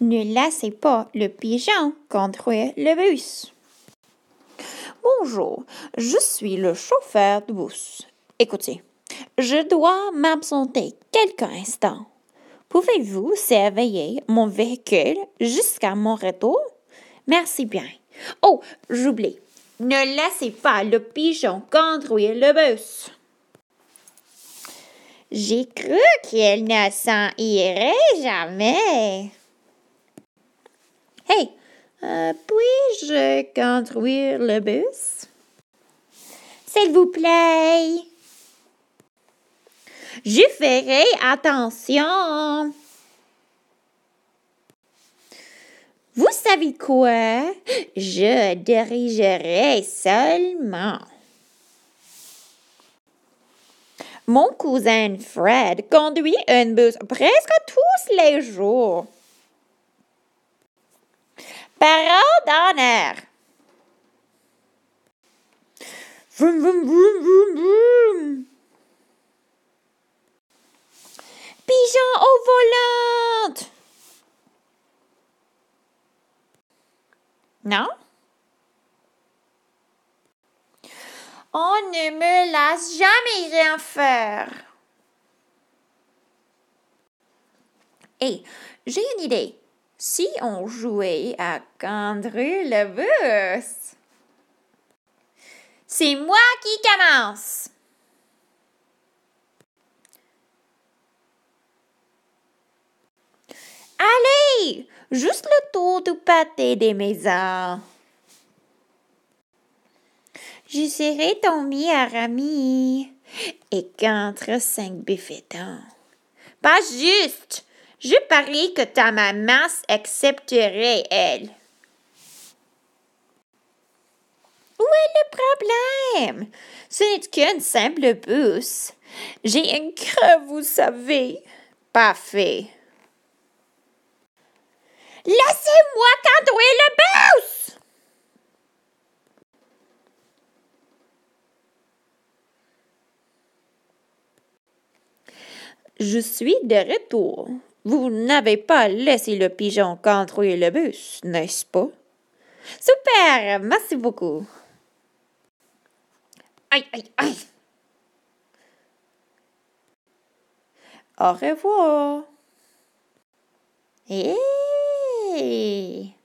Ne laissez pas le pigeon conduire le bus. Bonjour, je suis le chauffeur de bus. Écoutez, je dois m'absenter quelques instants. Pouvez-vous surveiller mon véhicule jusqu'à mon retour? Merci bien. Oh, j'oublie. Ne laissez pas le pigeon conduire le bus. J'ai cru qu'il ne s'en irait jamais. Hey, euh, puis-je conduire le bus? S'il vous plaît. Je ferai attention. Vous savez quoi? Je dirigerai seulement. Mon cousin Fred conduit un bus presque tous les jours. Parole d'honneur. Vroom, vroom, vroom, vroom, vroom. Pigeon au volant. Non? On ne me laisse jamais rien faire. Hé, eh, j'ai une idée si on jouait à André le bus. C'est moi qui commence. Allez, juste le tour du pâté des maisons. Je serai ton à Rami et contre cinq buffetons. Pas juste! Je parie que ta maman accepterait, elle. Où est le problème? Ce n'est qu'une simple buse. »« J'ai une creux, vous savez. Parfait. Laissez-moi trouver le bus! »« Je suis de retour. Vous n'avez pas laissé le pigeon contrôler le bus, n'est-ce pas? Super! Merci beaucoup! Aïe, aïe, aïe! Au revoir! Hey!